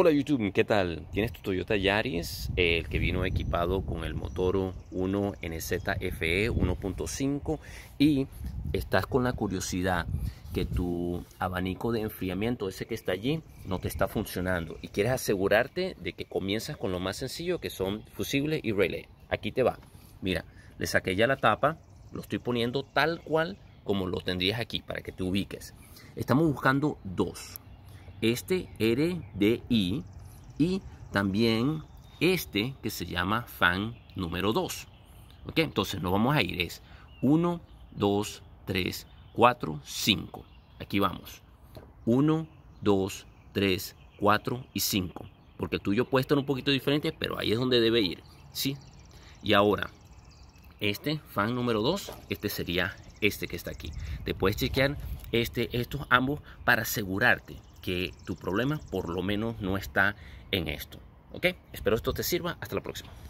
Hola YouTube, ¿qué tal? ¿Tienes tu Toyota Yaris, el que vino equipado con el motor 1 NZFE 1.5 y estás con la curiosidad que tu abanico de enfriamiento, ese que está allí, no te está funcionando y quieres asegurarte de que comienzas con lo más sencillo que son fusibles y relé. Aquí te va. Mira, le saqué ya la tapa, lo estoy poniendo tal cual como lo tendrías aquí para que te ubiques. Estamos buscando dos este RDI y también este que se llama fan número 2. ¿Ok? Entonces nos vamos a ir, es 1, 2, 3, 4, 5. Aquí vamos. 1, 2, 3, 4 y 5. Porque el tuyo puede estar un poquito diferente, pero ahí es donde debe ir. ¿Sí? Y ahora, este fan número 2, este sería este que está aquí. Te puedes chequear este, estos ambos para asegurarte que tu problema por lo menos no está en esto. ¿Ok? Espero esto te sirva. Hasta la próxima.